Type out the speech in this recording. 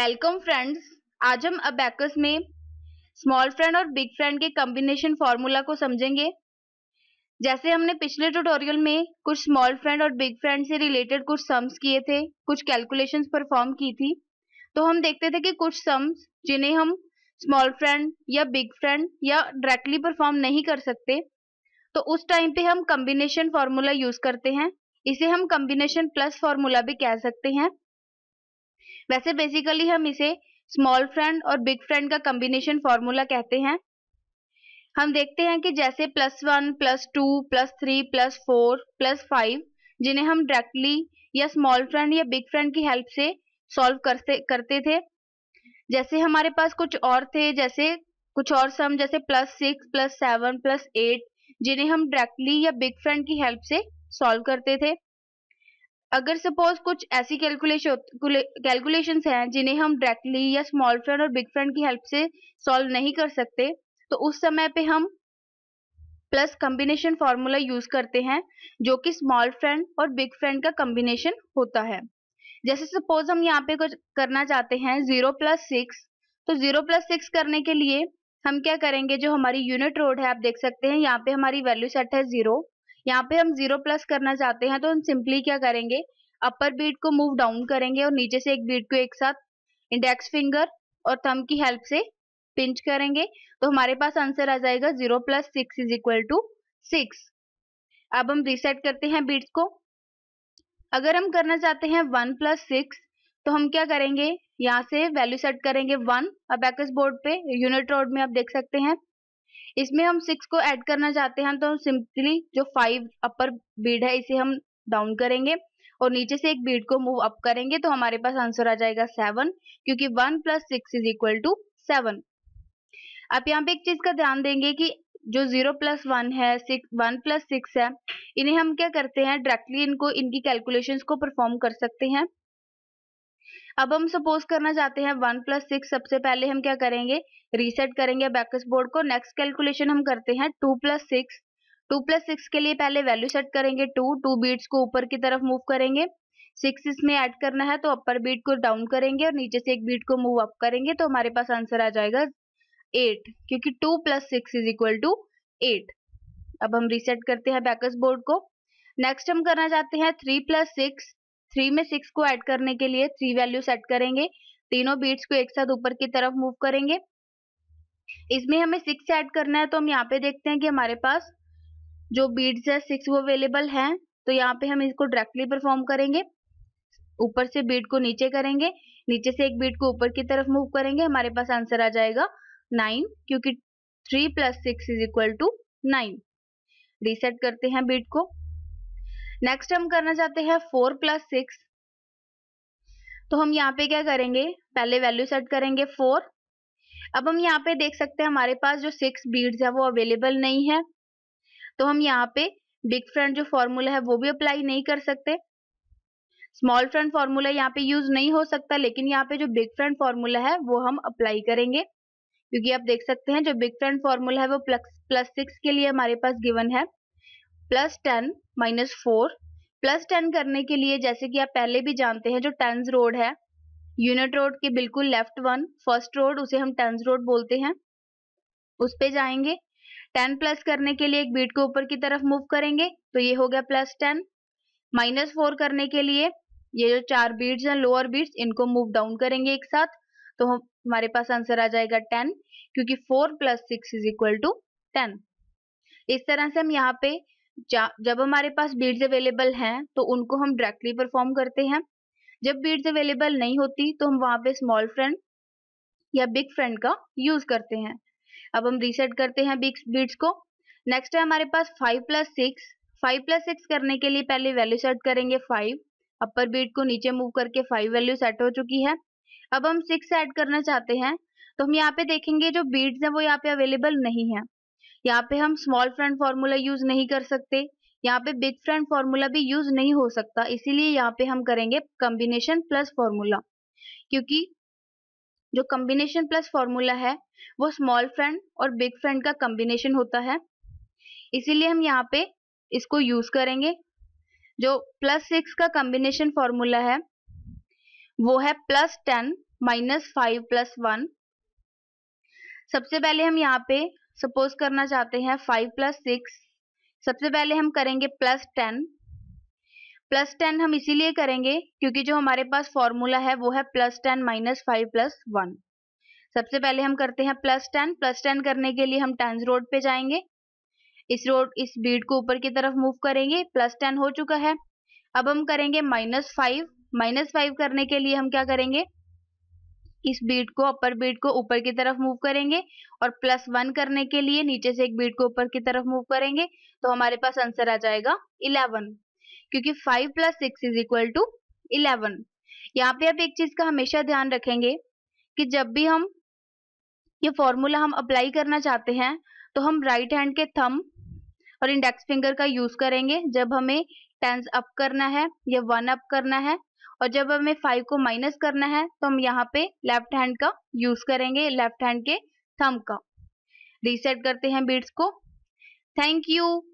welcome friends आज हम abacus में स्मॉल फ्रेंड और बिग फ्रेंड के कॉम्बिनेशन फॉर्मूला को समझेंगे जैसे हमने पिछले ट्यूटोरियल में कुछ स्मॉल फ्रेंड और बिग फ्रेंड से रिलेटेड कुछ सम्स किए थे कुछ कैलकुलेशंस परफॉर्म की थी तो हम देखते थे कि कुछ सम्स जिन्हें हम स्मॉल फ्रेंड या बिग फ्रेंड या डायरेक्टली परफॉर्म नहीं कर सकते तो उस टाइम पे हम कम्बिनेशन फार्मूला यूज करते हैं इसे हम कम्बिनेशन प्लस फार्मूला भी कह सकते हैं वैसे बेसिकली हम इसे स्मॉल फ्रेंड और बिग फ्रेंड का कम्बिनेशन फॉर्मूला कहते हैं हम देखते हैं कि जैसे plus one plus two plus three plus four plus five जिन्हें हम डायरेक्टली या स्मॉल फ्रेंड या बिग फ्रेंड की हेल्प से सॉल्व करते करते थे जैसे हमारे पास कुछ और थे जैसे कुछ और सम जैसे plus six plus seven plus eight जिन्हें हम डायरेक्टली या बिग फ्रेंड की हेल्प से सॉल्व करते थे अगर सपोज कुछ ऐसी कैलकुलेशन हैं जिन्हें हम डायरेक्टली या स्मॉल फ्रेंड और बिग फ्रेंड की हेल्प से सॉल्व नहीं कर सकते तो उस समय पे हम प्लस कम्बिनेशन फार्मूला यूज करते हैं जो कि स्मॉल फ्रेंड और बिग फ्रेंड का कम्बिनेशन होता है जैसे सपोज हम यहाँ पे कुछ करना चाहते हैं जीरो प्लस सिक्स तो जीरो प्लस सिक्स करने के लिए हम क्या करेंगे जो हमारी यूनिट रोड है आप देख सकते हैं यहाँ पे हमारी वैल्यू सेट है जीरो यहाँ पे हम जीरो प्लस करना चाहते हैं तो हम सिंपली क्या करेंगे अपर बीट को मूव डाउन करेंगे और नीचे से एक बीट को एक साथ इंडेक्स फिंगर और थम की हेल्प से पिंच करेंगे तो हमारे पास आंसर आ जाएगा zero plus six is equal to six अब हम रीसेट करते हैं बीट को अगर हम करना चाहते हैं वन प्लस सिक्स तो हम क्या करेंगे यहाँ से वैल्यू सेट करेंगे वन अब एक्स बोर्ड पे यूनिट रोड में आप देख सकते हैं इसमें हम सिक्स को ऐड करना चाहते हैं तो हम सिंपली जो फाइव अपर बीड है इसे हम डाउन करेंगे और नीचे से एक बीड को मूव अप करेंगे तो हमारे पास आंसर आ जाएगा सेवन क्योंकि one plus six is equal to seven आप यहाँ पे एक चीज का ध्यान देंगे कि जो जीरो प्लस वन है सिक्स वन प्लस सिक्स है इन्हें हम क्या करते हैं डायरेक्टली इनको इनकी कैलकुलेशंस को परफॉर्म कर सकते हैं अब हम सपोज करना चाहते हैं वन प्लस सिक्स सबसे पहले हम क्या करेंगे रीसेट करेंगे बैकस बोर्ड को नेक्स्ट कैलकुलेशन हम करते हैं two plus six two plus six के लिए पहले वैल्यू सेट करेंगे टू टू बीट्स को ऊपर की तरफ मूव करेंगे सिक्स इसमें ऐड करना है तो अपर बीट को डाउन करेंगे और नीचे से एक बीट को मूव अप करेंगे तो हमारे पास आंसर आ जाएगा एट क्योंकि two plus six is equal to eight अब हम रीसेट करते हैं बैकस बोर्ड को नेक्स्ट हम करना चाहते हैं थ्री प्लस सिक्स थ्री में सिक्स को ऐड करने के लिए थ्री वैल्यू सेट करेंगे तीनों बीट्स को एक साथ ऊपर की तरफ मूव करेंगे इसमें हमें सिक्स ऐड करना है तो हम यहाँ पे देखते हैं कि हमारे पास जो बीट्स है सिक्स वो अवेलेबल है तो यहाँ पे हम इसको डायरेक्टली परफॉर्म करेंगे ऊपर से बीट को नीचे करेंगे नीचे से एक बीट को ऊपर की तरफ मूव करेंगे हमारे पास आंसर आ जाएगा नाइन क्योंकि three plus six is equal to nine reset करते हैं बीट को नेक्स्ट हम करना चाहते हैं फोर प्लस सिक्स तो हम यहाँ पे क्या करेंगे पहले वैल्यू सेट करेंगे फोर अब हम यहाँ पे देख सकते हैं हमारे पास जो सिक्स बीड्स है वो अवेलेबल नहीं है तो हम यहाँ पे बिग फ्रंट जो फॉर्मूला है वो भी अप्लाई नहीं कर सकते स्मॉल फ्रंट फॉर्मूला यहाँ पे यूज नहीं हो सकता लेकिन यहाँ पे जो बिग फ्रंट फॉर्मूला है वो हम अप्लाई करेंगे क्योंकि आप देख सकते हैं जो बिग फ्रंट फॉर्मूला है वो प्लस प्लस सिक्स के लिए हमारे पास गिवन है plus ten minus four plus ten करने के लिए जैसे कि आप पहले भी जानते हैं जो टेंस रोड है यूनिट रोड के बिल्कुल लेफ्ट वन फर्स्ट रोड उसे हम टेंस रोड बोलते हैं उस पर जाएंगे टेन प्लस करने के लिए एक बीट को ऊपर की तरफ मूव करेंगे तो ये हो गया प्लस टेन माइनस फोर करने के लिए ये जो चार बीट्स हैं लोअर बीट्स इनको मूव डाउन करेंगे एक साथ तो हमारे पास आंसर आ जाएगा टेन क्योंकि four plus six is equal to ten इस तरह से हम यहाँ पे जब हमारे पास बीड्स अवेलेबल हैं तो उनको हम डायरेक्टली परफॉर्म करते हैं जब बीड्स अवेलेबल नहीं होती तो हम वहां पे स्मॉल फ्रेंड या बिग फ्रेंड का यूज करते हैं अब हम रीसेट करते हैं बिग बीड्स को नेक्स्ट है हमारे पास five plus six five plus six करने के लिए पहले वैल्यू सेट करेंगे फाइव अपर बीट को नीचे मूव करके फाइव वैल्यू सेट हो चुकी है अब हम सिक्स ऐड करना चाहते हैं तो हम यहाँ पे देखेंगे जो बीड्स हैं वो यहाँ पे अवेलेबल नहीं है यहाँ पे हम स्मॉल फ्रेंड फॉर्मूला यूज नहीं कर सकते यहाँ पे बिग फ्रेंड फॉर्मूला भी यूज नहीं हो सकता इसीलिए यहाँ पे हम करेंगे कॉम्बिनेशन प्लस फॉर्मूला क्योंकि जो कॉम्बिनेशन प्लस फॉर्मूला है वो स्मॉल फ्रेंड और बिग फ्रेंड का कॉम्बिनेशन होता है इसीलिए हम यहाँ पे इसको यूज करेंगे जो प्लस सिक्स का कॉम्बिनेशन फॉर्मूला है वो है plus ten minus five plus one सबसे पहले हम यहाँ पे सपोज करना चाहते हैं फाइव प्लस सिक्स सबसे पहले हम करेंगे प्लस टेन प्लस टेन हम इसीलिए करेंगे क्योंकि जो हमारे पास फॉर्मूला है वो है plus ten minus five plus one सबसे पहले हम करते हैं प्लस टेन प्लस टेन करने के लिए हम टेंस रोड पे जाएंगे इस रोड इस बीड को ऊपर की तरफ मूव करेंगे प्लस टेन हो चुका है अब हम करेंगे माइनस फाइव माइनस फाइव करने के लिए हम क्या करेंगे इस बीट को अपर बीट को ऊपर की तरफ मूव करेंगे और प्लस वन करने के लिए नीचे से एक बीट को ऊपर की तरफ मूव करेंगे तो हमारे पास आंसर आ जाएगा इलेवन क्योंकि five plus six is equal to eleven यहाँ पे आप एक चीज का हमेशा ध्यान रखेंगे कि जब भी हम ये फॉर्मूला हम अप्लाई करना चाहते हैं तो हम राइट हैंड के थम और इंडेक्स फिंगर का यूज करेंगे जब हमें टेंस अप करना है या वन अप करना है और जब हमें फाइव को माइनस करना है तो हम यहाँ पे लेफ्ट हैंड का यूज करेंगे लेफ्ट हैंड के थम का रीसेट करते हैं बीट्स को थैंक यू